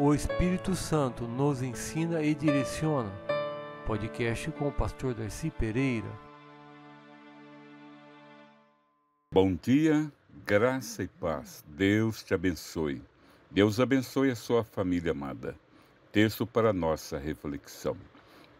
O Espírito Santo nos ensina e direciona. Podcast com o pastor Darcy Pereira. Bom dia, graça e paz. Deus te abençoe. Deus abençoe a sua família amada. Texto para nossa reflexão.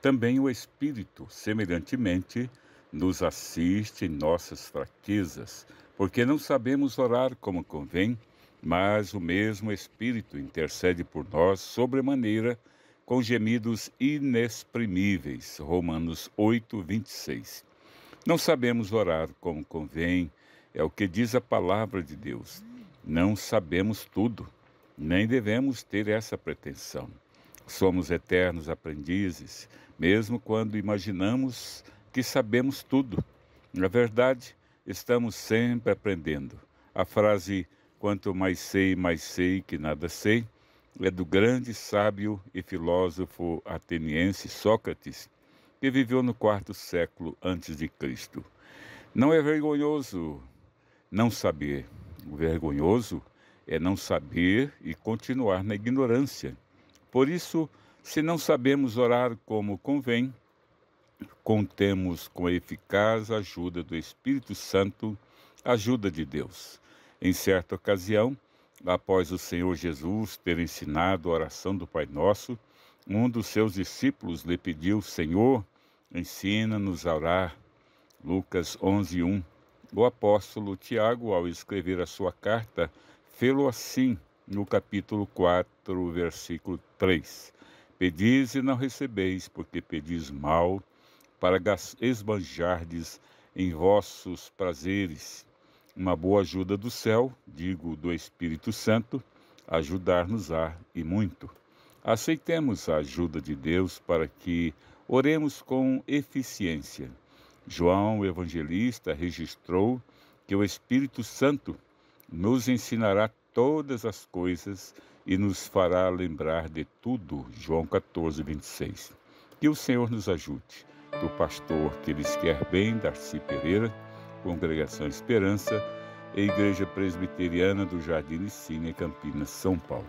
Também o Espírito, semelhantemente, nos assiste em nossas fraquezas, porque não sabemos orar como convém mas o mesmo Espírito intercede por nós sobremaneira com gemidos inexprimíveis. Romanos 8, 26. Não sabemos orar como convém, é o que diz a palavra de Deus. Não sabemos tudo, nem devemos ter essa pretensão. Somos eternos aprendizes, mesmo quando imaginamos que sabemos tudo. Na verdade, estamos sempre aprendendo. A frase Quanto mais sei, mais sei que nada sei, é do grande sábio e filósofo ateniense Sócrates, que viveu no quarto século antes de Cristo. Não é vergonhoso não saber. O vergonhoso é não saber e continuar na ignorância. Por isso, se não sabemos orar como convém, contemos com a eficaz ajuda do Espírito Santo, ajuda de Deus. Em certa ocasião, após o Senhor Jesus ter ensinado a oração do Pai Nosso, um dos seus discípulos lhe pediu: Senhor, ensina-nos a orar. Lucas 11:1. O apóstolo Tiago, ao escrever a sua carta, fê-lo assim no capítulo 4, versículo 3. Pedis e não recebeis, porque pedis mal, para esbanjardes em vossos prazeres uma boa ajuda do céu, digo do Espírito Santo, ajudar-nos-á e muito. Aceitemos a ajuda de Deus para que oremos com eficiência. João, o evangelista, registrou que o Espírito Santo nos ensinará todas as coisas e nos fará lembrar de tudo. João 14, 26. Que o Senhor nos ajude. Do pastor que lhes quer bem, Darcy Pereira Congregação Esperança e Igreja Presbiteriana do Jardim Licínia, Campinas, São Paulo.